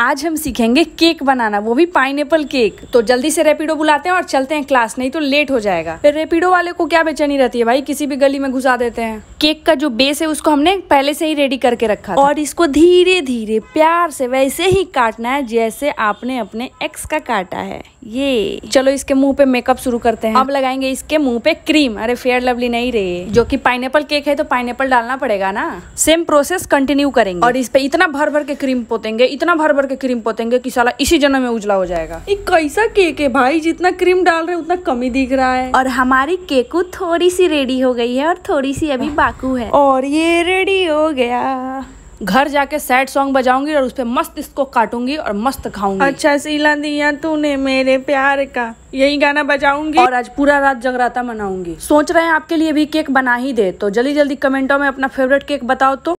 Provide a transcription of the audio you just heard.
आज हम सीखेंगे केक बनाना वो भी पाइन केक तो जल्दी से रेपिडो बुलाते हैं और चलते हैं क्लास नहीं तो लेट हो जाएगा फिर रेपिडो वाले को क्या बेचैनी रहती है भाई किसी भी गली में घुसा देते हैं केक का जो बेस है उसको हमने पहले से ही रेडी करके रखा और इसको धीरे धीरे प्यार से वैसे ही काटना है जैसे आपने अपने एक्स का काटा है ये चलो इसके मुंह पे मेकअप शुरू करते हैं अब लगाएंगे इसके मुंह पे क्रीम अरे फेयर लवली नहीं रही जो कि पाइनएपल केक है तो पाइनएपल डालना पड़ेगा ना सेम प्रोसेस कंटिन्यू करेंगे और इस पे इतना भर भर के क्रीम पोतेंगे इतना भर भर के क्रीम पोतेंगे कि साला इसी जन्म में उजला हो जाएगा एक कैसा केक है भाई जितना क्रीम डाल रहे उतना कमी दिख रहा है और हमारी केकू थोड़ी सी रेडी हो गई है और थोड़ी सी अभी बाकू है और ये रेडी हो गया घर जाके सैड सॉन्ग बजाऊंगी और उसपे मस्त इसको काटूंगी और मस्त खाऊंगी अच्छा सीला दिया तूने मेरे प्यार का यही गाना बजाऊंगी और आज पूरा रात जगराता मनाऊंगी सोच रहे हैं आपके लिए भी केक बना ही दे तो जल्दी जल्दी कमेंटों में अपना फेवरेट केक बताओ तो